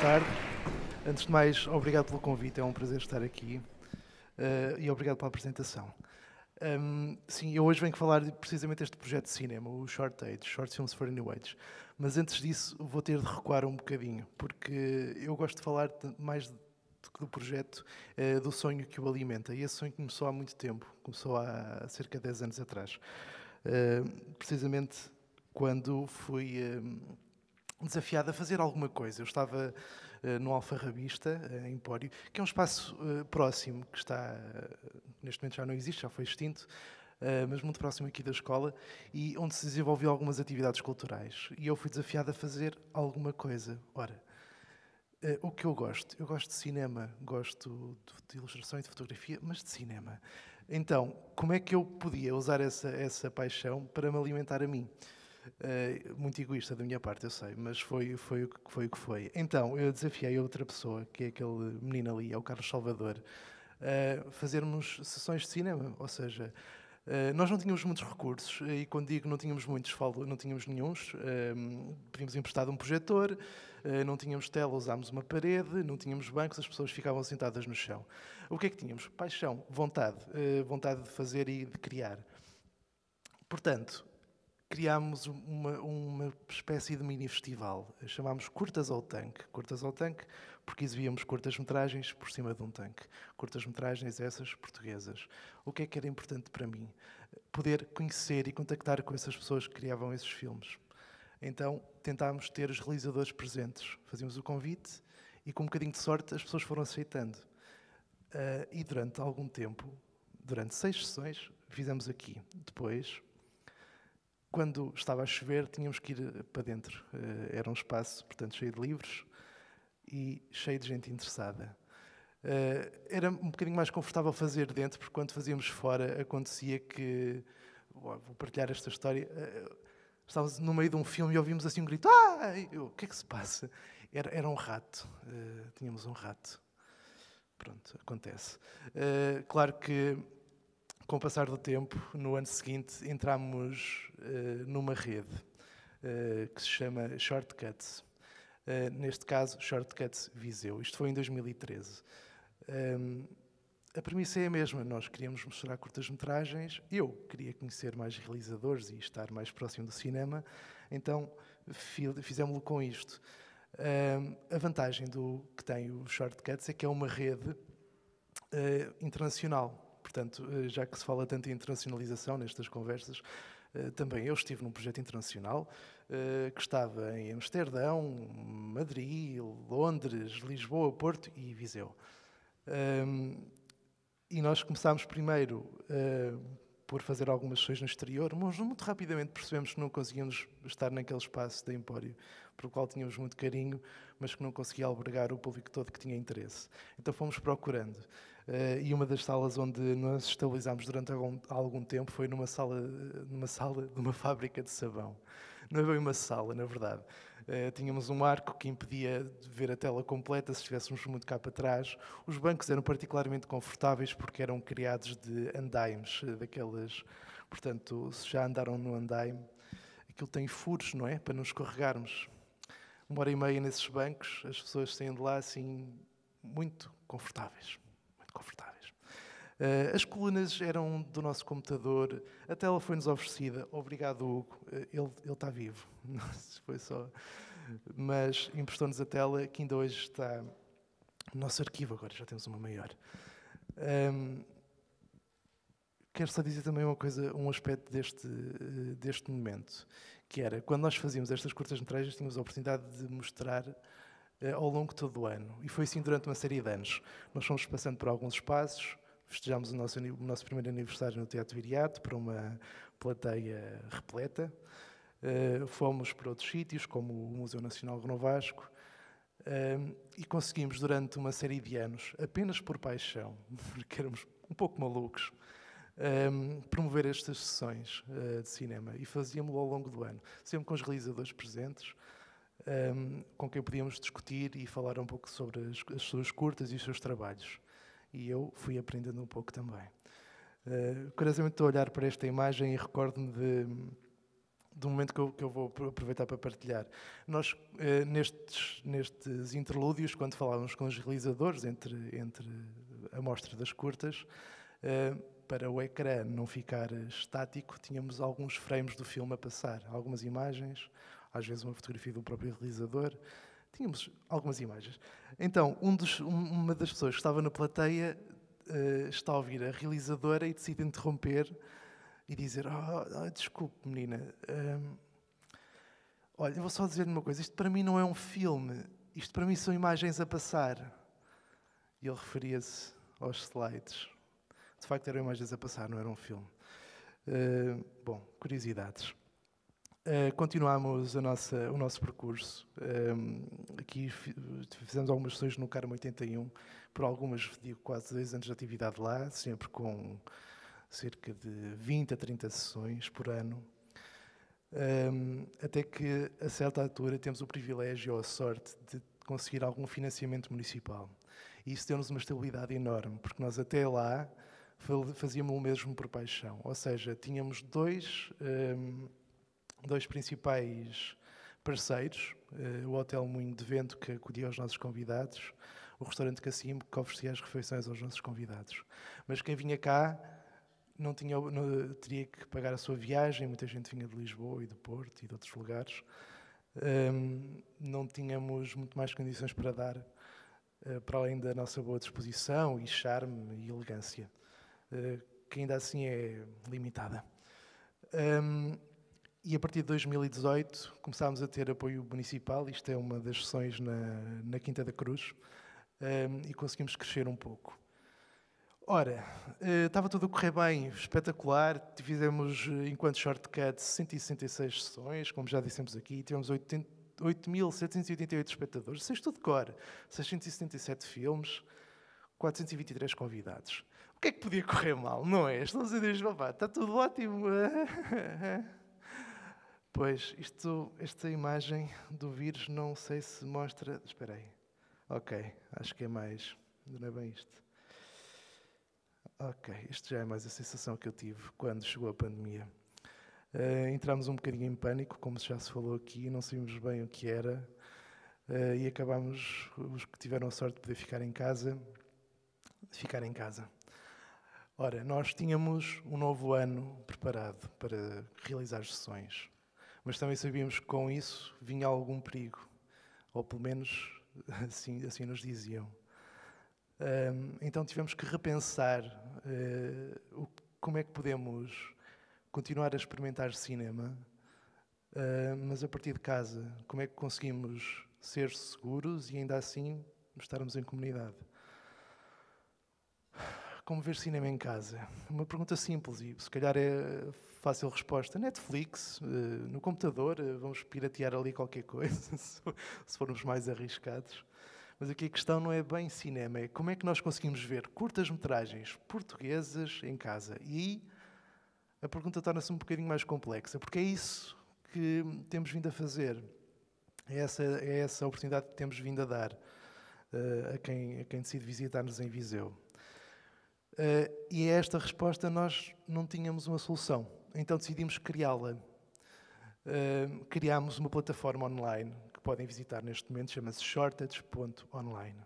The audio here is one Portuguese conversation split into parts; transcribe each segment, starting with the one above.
tarde. Antes de mais, obrigado pelo convite, é um prazer estar aqui uh, e obrigado pela apresentação. Um, sim, eu hoje venho falar de, precisamente deste projeto de cinema, o Short Age, Short Films for New Age. Mas antes disso, vou ter de recuar um bocadinho, porque eu gosto de falar de, mais de, do projeto, uh, do sonho que o alimenta. E esse sonho começou há muito tempo, começou há cerca de 10 anos atrás. Uh, precisamente quando fui. Uh, desafiado a fazer alguma coisa. Eu estava uh, no Alfarrabista, uh, eh, em Empório, que é um espaço uh, próximo, que está, neste momento já não existe, já foi extinto, mas muito próximo aqui da escola, e onde se desenvolveu algumas atividades culturais. E eu fui desafiado a fazer alguma coisa. Ora, o que eu gosto? Eu gosto de cinema, gosto de, de ilustração e de fotografia, mas de cinema. Então, como é que eu podia usar essa, essa paixão para me alimentar a mim? Eh, muito egoísta da minha parte, eu sei, mas foi, foi, foi o que foi. Então, eu desafiei outra pessoa, que é aquele menino ali, é o Carlos Salvador, a uh, fazermos sessões de cinema, ou seja, uh, nós não tínhamos muitos recursos, eh, e quando digo não tínhamos muitos, falo não tínhamos nenhums. Tínhamos emprestado um projetor, não tínhamos tela, usámos uma parede, não tínhamos bancos, as pessoas ficavam sentadas no chão. O que é que tínhamos? Paixão, vontade, vontade de fazer e de criar. Portanto, criámos uma, uma espécie de mini-festival. Chamámos Curtas ao Tanque. Curtas ao Tanque porque exibíamos curtas-metragens por cima de um tanque. Curtas-metragens essas portuguesas. O que é que era importante para mim? Poder conhecer e contactar com essas pessoas que criavam esses filmes. Então tentámos ter os realizadores presentes. Fazíamos o convite e, com um bocadinho de sorte, as pessoas foram aceitando. Uh, e durante algum tempo, durante seis sessões, fizemos aqui. Depois, quando estava a chover, tínhamos que ir eh, para dentro. Eh, era um espaço, portanto, cheio de livros e cheio de gente interessada. Eh, era um bocadinho mais confortável fazer dentro, porque quando fazíamos fora, acontecia que. Vou partilhar esta história. Estávamos no meio de um filme e ouvimos assim um grito: Ah! o que é que se passa? Era, era um rato. Tínhamos um rato. Pronto, acontece. Claro que com o passar do tempo, no ano seguinte, entramos uh, numa rede uh, que se chama Shortcuts. Uh, neste caso, Shortcuts Viseu. Isto foi em 2013. Um, ehm, a premissa é a mesma. Nós queríamos mostrar curtas-metragens. Eu queria conhecer mais realizadores e estar mais próximo do cinema. Então, fizemos-lo com isto. Um, ehm, a vantagem do que tem o Shortcuts é que é uma rede internacional Portanto, eh, já que se fala tanto em internacionalização nestas conversas, eh, também eu estive num projeto internacional eh, que estava em Amsterdão, Madrid, Londres, Lisboa, Porto e Viseu. E nós começámos primeiro por fazer algumas sessões no exterior, mas muito rapidamente percebemos que não conseguíamos estar naquele espaço da Empório, pelo qual tínhamos muito carinho, mas que não conseguia albergar o público todo que tinha interesse. Então fomos procurando. Eh, e uma das salas onde nós estabilizámos durante algum, algum tempo foi numa sala, numa sala de uma fábrica de sabão. Não é bem uma sala, na verdade. Uh, tínhamos um arco que impedia de ver a tela completa se estivéssemos muito cá para trás. Os bancos eram particularmente confortáveis porque eram criados de andaimes, eh, daquelas. Portanto, se já andaram no andaime, aquilo tem furos, não é? Para não escorregarmos. Uma hora e meia nesses bancos, as pessoas saem de lá assim, muito confortáveis confortáveis. Eh, as colunas eram do nosso computador, a tela foi-nos oferecida. Obrigado, Hugo, eh, ele, ele está vivo. Não se foi só. Mas emprestou-nos a tela que ainda hoje está no nosso arquivo, agora já temos uma maior. Um, ehm, quero só dizer também uma coisa, um aspecto deste, eh, deste momento, que era quando nós fazíamos estas curtas metragens, tínhamos a oportunidade de mostrar eh, ao longo de todo o ano. E foi assim durante uma série de anos. Nós fomos passando por alguns espaços, festejámos o nosso, o nosso primeiro aniversário no Teatro Viriato, para uma plateia repleta. Uh, fomos para outros sítios, como o Museu Nacional Reno Vasco, uh, e conseguimos, durante uma série de anos, apenas por paixão, porque éramos um pouco malucos, ehm, promover estas sessões uh, de cinema. E fazíamos-lo ao longo do ano, sempre com os realizadores presentes, um, ehm, com quem podíamos discutir e falar um pouco sobre as, as, suas curtas e os seus trabalhos. E eu fui aprendendo um pouco também. Uh, curiosamente, estou a olhar para esta imagem e recordo-me de, de um momento que eu, que eu, vou aproveitar para partilhar. Nós, uh, nestes, nestes interlúdios, quando falávamos com os realizadores, entre, entre a mostra das curtas, uh, para o ecrã não ficar estático, tínhamos alguns frames do filme a passar, algumas imagens, às vezes uma fotografia do próprio realizador. Tínhamos algumas imagens. Então, um dos, uma das pessoas que estava na plateia uh, está a ouvir a realizadora e decide interromper e dizer: oh, oh, Desculpe, menina, um, ehm, olha, eu vou só dizer-lhe uma coisa: isto para mim não é um filme, isto para mim são imagens a passar. E ele referia-se aos slides. De facto, eram imagens a passar, não era um filme. Uh, bom, curiosidades. Uh, continuamos nossa, o nosso percurso. Um, ehm, aqui fizemos algumas sessões no Carmo 81, por algumas, digo, quase dois anos de atividade lá, sempre com cerca de 20 a 30 sessões por ano. Um, ehm, até que, a certa altura, temos o privilégio ou a sorte de conseguir algum financiamento municipal. E isso deu-nos uma estabilidade enorme, porque nós até lá fazíamos o mesmo por paixão. Ou seja, tínhamos dois. Um, ehm, dois principais parceiros, eh, o Hotel Moinho de Vento, que acudia os nossos convidados, o restaurante Cacimbo, que oferecia as refeições aos nossos convidados. Mas quem vinha cá não tinha, não, teria que pagar a sua viagem, muita gente vinha de Lisboa e do Porto e de outros lugares. Um, não tínhamos muito mais condições para dar, uh, para além da nossa boa disposição e charme e elegância, uh, que ainda assim é limitada. Um, e a partir de 2018 começámos a ter apoio municipal, isto é uma das sessões na, na Quinta da Cruz, um, e conseguimos crescer um pouco. Ora, uh, estava tudo a correr bem, espetacular. Fizemos, enquanto shortcut, 166 sessões, como já dissemos aqui, tivemos 8.788 espectadores, sexto de cor, 677 filmes, 423 convidados. O que é que podia correr mal, não é? Estão a dizer, está tudo ótimo. Pois, isto, esta imagem do vírus não sei se mostra. Espera aí. Ok, acho que é mais. Não é bem isto. Ok, isto já é mais a sensação que eu tive quando chegou a pandemia. Uh, entramos um bocadinho em pânico, como já se falou aqui, não sabíamos bem o que era uh, e acabámos, os que tiveram a sorte de poder ficar em casa, ficar em casa. Ora, nós tínhamos um novo ano preparado para realizar sessões mas também sabíamos que com isso vinha algum perigo, ou pelo menos assim, assim nos diziam. Então tivemos que repensar eh, como é que podemos continuar a experimentar cinema, ah, mas a partir de casa, como é que conseguimos ser seguros e ainda assim estarmos em comunidade como ver cinema em casa? Uma pergunta simples e se calhar é fácil resposta. Netflix, eh, no computador, eh, vamos piratear ali qualquer coisa, se formos mais arriscados. Mas aqui a questão não é bem cinema, é como é que nós conseguimos ver curtas-metragens portuguesas em casa? E aí a pergunta torna-se um bocadinho mais complexa, porque é isso que temos vindo a fazer. É essa, é essa oportunidade que temos vindo a dar uh, a, quem, a quem decide visitar-nos em Viseu. Uh, e a esta resposta nós não tínhamos uma solução, então decidimos criá-la. Uh, criámos uma plataforma online que podem visitar neste momento, chama-se shortage.online.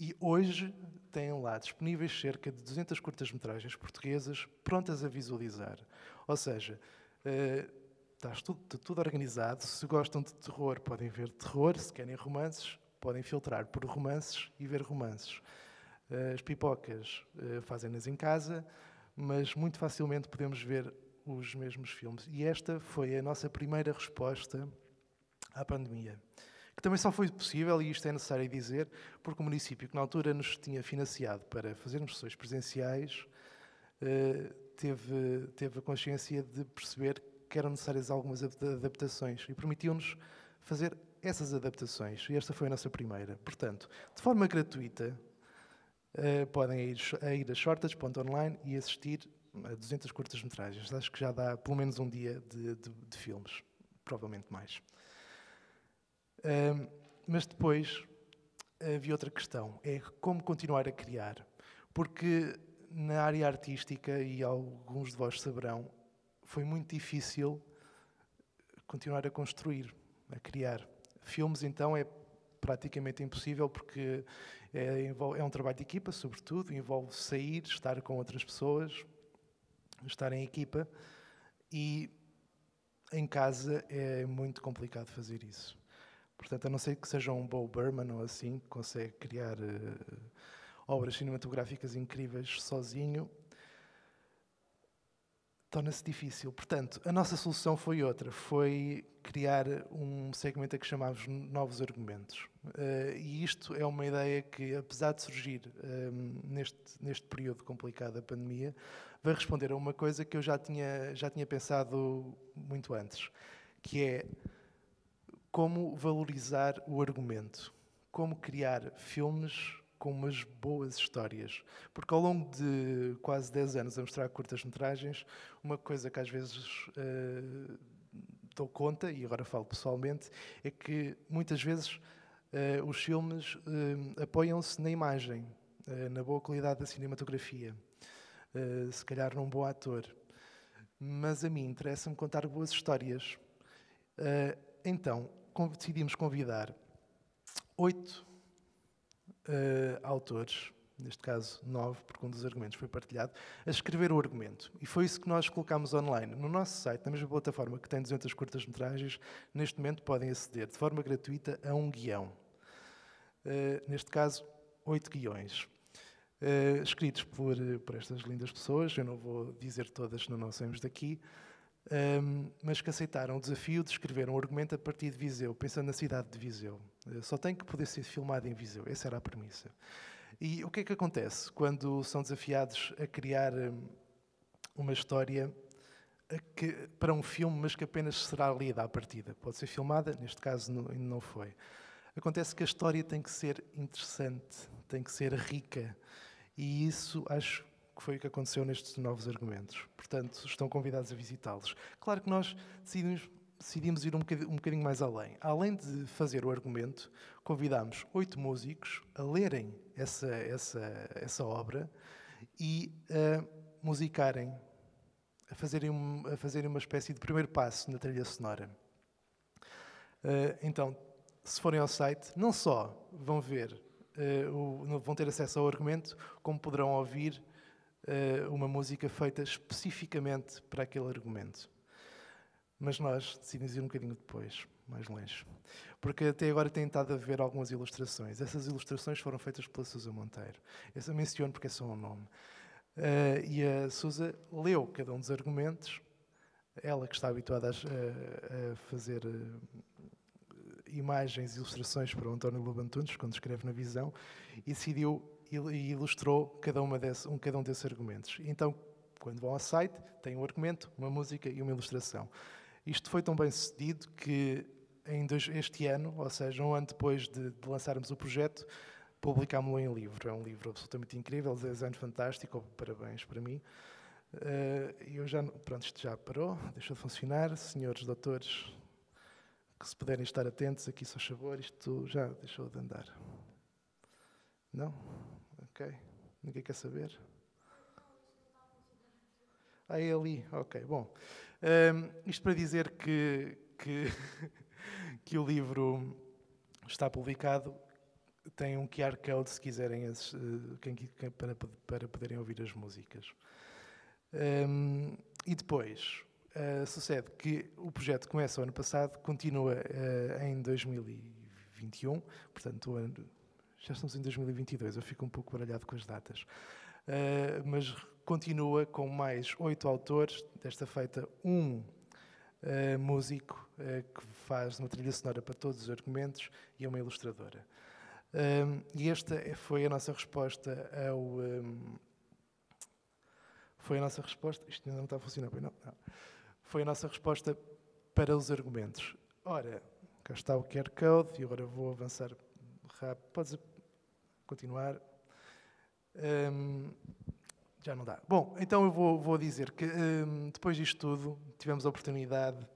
E hoje têm lá disponíveis cerca de 200 curtas-metragens portuguesas prontas a visualizar. Ou seja, uh, está tudo, tudo, organizado. Se gostam de terror, podem ver terror. Se querem romances, podem filtrar por romances e ver romances. Eh, as pipocas eh, fazem-nas em casa, mas muito facilmente podemos ver os mesmos filmes. E esta foi a nossa primeira resposta à pandemia. Que também só foi possível, e isto é necessário dizer, porque o município, que na altura nos tinha financiado para fazermos sessões presenciais, eh, teve, teve a consciência de perceber que eram necessárias algumas adaptações e permitiu-nos fazer essas adaptações. E esta foi a nossa primeira. Portanto, de forma gratuita, eh, podem ir a, ir a shortas.online e assistir a 200 curtas-metragens. Acho que já dá pelo menos um dia de, de, de filmes, provavelmente mais. Um, mas depois havia outra questão, é como continuar a criar. Porque na área artística, e alguns de vós saberão, foi muito difícil continuar a construir, a criar. Filmes, então, é praticamente impossível porque é, é um trabalho de equipa, sobretudo, envolve sair, estar com outras pessoas, estar em equipa e em casa é muito complicado fazer isso. Portanto, a não ser que seja um Bo Berman ou assim, que consegue criar uh, obras cinematográficas incríveis sozinho, torna-se difícil. Portanto, a nossa solução foi outra, foi criar um segmento a que chamávamos Novos Argumentos. Uh, e isto é uma ideia que, apesar de surgir ehm, neste, neste período complicado da pandemia, vai responder a uma coisa que eu já tinha, já tinha pensado muito antes, que é como valorizar o argumento, como criar filmes com umas boas histórias. Porque ao longo de quase 10 anos a mostrar curtas-metragens, uma coisa que às vezes uh, dou conta, e agora falo pessoalmente, é que muitas vezes uh, os filmes uh, apoiam-se na imagem, na boa qualidade da cinematografia, se calhar num bom ator. Mas a mim interessa-me contar boas histórias. então, decidimos convidar oito uh, autores, neste caso nove, porque um dos argumentos foi partilhado, a escrever o argumento. E foi isso que nós colocámos online. No nosso site, na mesma plataforma que tem 200 curtas-metragens, neste momento podem aceder de forma gratuita a um guião. Uh, neste caso, oito guiões. Uh, escritos por, por estas lindas pessoas, eu não vou dizer todas, não nós saímos daqui um, mas que aceitaram o desafio de escrever um argumento a partir de Viseu, pensando na cidade de Viseu. Eh, só tem que poder ser filmado em Viseu, essa era a premissa. E o que é que acontece quando são desafiados a criar uma história eh, que, para um filme, mas que apenas será lida à partida? Pode ser filmada, neste caso ainda não foi. Acontece que a história tem que ser interessante, tem que ser rica, e isso acho que foi o que aconteceu nestes novos argumentos. Portanto, estão convidados a visitá-los. Claro que nós decidimos, decidimos ir um bocadinho, um bocadinho, mais além. Além de fazer o argumento, convidámos oito músicos a lerem essa, essa, essa obra e a musicarem, a fazerem, um, a fazerem uma espécie de primeiro passo na trilha sonora. Ah, então, se forem ao site, não só vão ver, uh, o, vão ter acesso ao argumento, como poderão ouvir eh, uma música feita especificamente para aquele argumento. Mas nós decidimos ir um bocadinho depois, mais longe. Porque até agora tem estado a ver algumas ilustrações. Essas ilustrações foram feitas pela Sousa Monteiro. Essa menciono porque é só um nome. Uh, e a Sousa leu cada um dos argumentos, ela que está habituada a, a, a fazer uh, imagens e ilustrações para o António Lobo Antunes, quando escreve na Visão, e decidiu e ilustrou cada, uma desse, um, cada um desses argumentos. Então, quando vão ao site, tem um argumento, uma música e uma ilustração. Isto foi tão bem sucedido que em dois, este ano, ou seja, um ano depois de, de lançarmos o projeto, publicámo-lo em livro. É um livro absolutamente incrível, é design fantástico, parabéns para mim. Eh, eu já, pronto, isto já parou, deixou de funcionar. Senhores doutores, que se puderem estar atentos, aqui só favor, isto já deixou de andar. Não? Ok? Ninguém quer saber? Ah, é ali. Ok, bom. Um, isto para dizer que, que, que, o livro está publicado. Tem um QR Code se quiserem eh, para, para poderem ouvir as músicas. Um, e depois, uh, sucede que o projeto começa o ano passado, continua uh, em 2021, portanto, o ano, já estamos em 2022, eu fico um pouco baralhado com as datas. Uh, mas continua com mais oito autores, desta feita um uh, músico uh, que faz uma trilha sonora para todos os argumentos e é uma ilustradora. e esta é, foi a nossa resposta ao. Um, foi a nossa resposta. Isto ainda não está a funcionar bem, não, não. Foi a nossa resposta para os argumentos. Ora, cá está o QR Code e agora vou avançar rápido. Podes continuar. Hum, já não dá. Bom, então eu vou, vou dizer que hum, depois disto tudo tivemos a oportunidade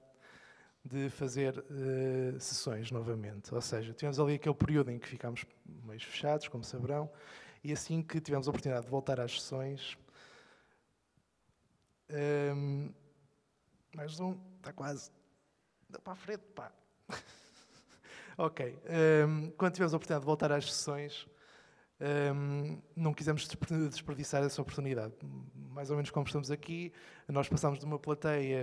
de fazer uh, sessões novamente. Ou seja, tivemos ali aquele período em que ficámos mais fechados, como saberão, e assim que tivemos a oportunidade de voltar às sessões. Um, mais um, está quase. Dá para a frente, pá. ok. Um, quando tivemos a oportunidade de voltar às sessões, um, não quisemos desperdiçar essa oportunidade. Mais ou menos como estamos aqui, nós passámos de uma plateia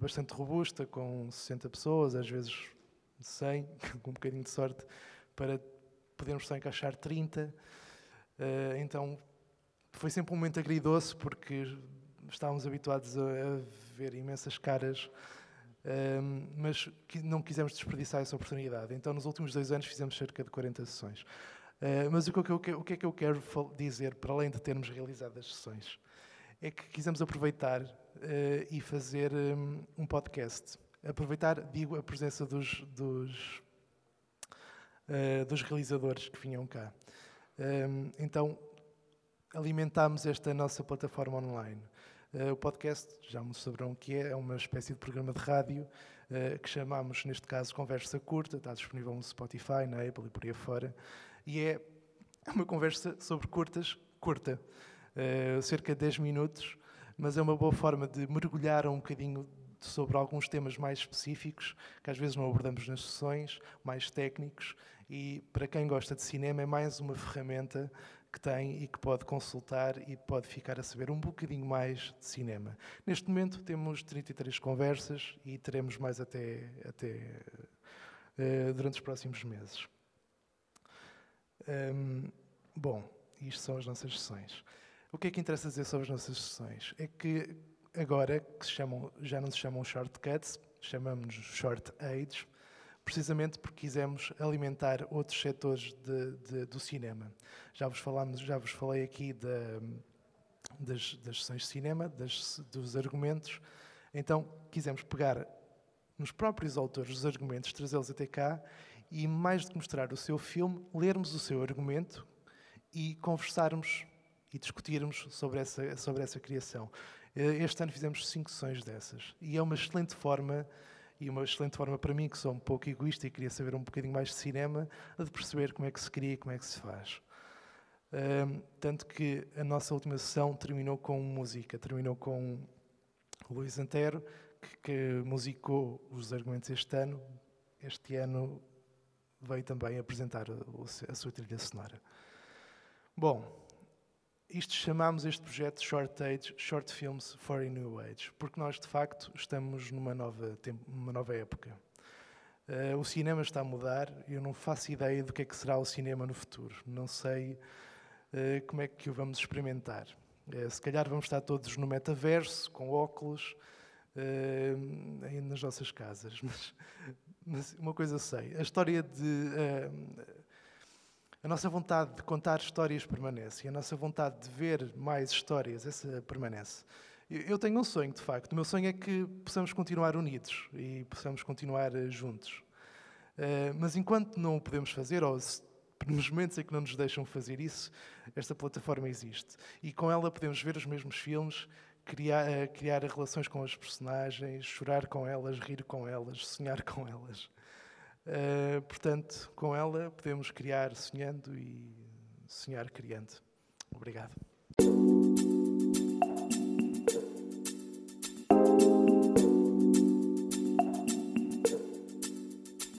bastante robusta, com 60 pessoas, às vezes 100, com um bocadinho de sorte, para podermos só encaixar 30. Uh, ah, então foi sempre um momento agridoce, porque estávamos habituados a, a ver imensas caras. Um, mas não quisemos desperdiçar essa oportunidade. Então, nos últimos dois anos, fizemos cerca de 40 sessões. Eh, mas o que, eu, o que, é que eu quero dizer, para além de termos realizado as sessões, é que quisemos aproveitar uh, e fazer um, um, podcast. Aproveitar, digo, a presença dos, dos, uh, dos realizadores que vinham cá. Hum, então, alimentámos esta nossa plataforma online. o podcast, já me saberão o que é, é uma espécie de programa de rádio que chamamos, neste caso, Conversa Curta, está disponível no Spotify, na Apple e por aí fora e é uma conversa sobre curtas, curta, uh, cerca de 10 minutos, mas é uma boa forma de mergulhar um bocadinho sobre alguns temas mais específicos, que às vezes não abordamos nas sessões, mais técnicos, e para quem gosta de cinema é mais uma ferramenta que tem e que pode consultar e pode ficar a saber um bocadinho mais de cinema. Neste momento temos 33 conversas e teremos mais até, até uh, durante os próximos meses bom, isto são as nossas sessões. O que é que interessa dizer sobre as nossas sessões? É que agora, que se chamam, já não se chamam shortcuts, chamamos-nos short aids, precisamente porque quisemos alimentar outros setores de, de, do cinema. Já vos, falamos, já vos falei aqui da, das, das, sessões de cinema, das, dos argumentos, então quisemos pegar nos próprios autores dos argumentos, trazê-los até cá e, mais do que mostrar o seu filme, lermos o seu argumento e conversarmos e discutirmos sobre essa, sobre essa criação. Eh, este ano fizemos cinco sessões dessas e é uma excelente forma e uma excelente forma para mim, que sou um pouco egoísta e queria saber um bocadinho mais de cinema, de perceber como é que se cria e como é que se faz. Um, tanto que a nossa última sessão terminou com música, terminou com o Luís Antero, que, que musicou os argumentos este ano. Este ano veio também apresentar a sua trilha sonora. Bom, isto chamamos este projeto Short Age, Short Films for a New Age, porque nós de facto estamos numa nova, uma nova época. Uh, o cinema está a mudar, eu não faço ideia do que é que será o cinema no futuro, não sei uh, como é que o vamos experimentar. Uh, se calhar vamos estar todos no metaverso, com óculos, nas nossas casas, mas mas uma coisa eu sei: a história de. Eh, a nossa vontade de contar histórias permanece e a nossa vontade de ver mais histórias, essa permanece. Eu tenho um sonho, de facto. O meu sonho é que possamos continuar unidos e possamos continuar eh, juntos. Eh, mas enquanto não o podemos fazer, ou nos momentos em que não nos deixam fazer isso, esta plataforma existe. E com ela podemos ver os mesmos filmes, criar, eh, criar relações com as personagens, chorar com elas, rir com elas, sonhar com elas. Uh, portanto, com ela podemos criar sonhando e sonhar criando. Obrigado.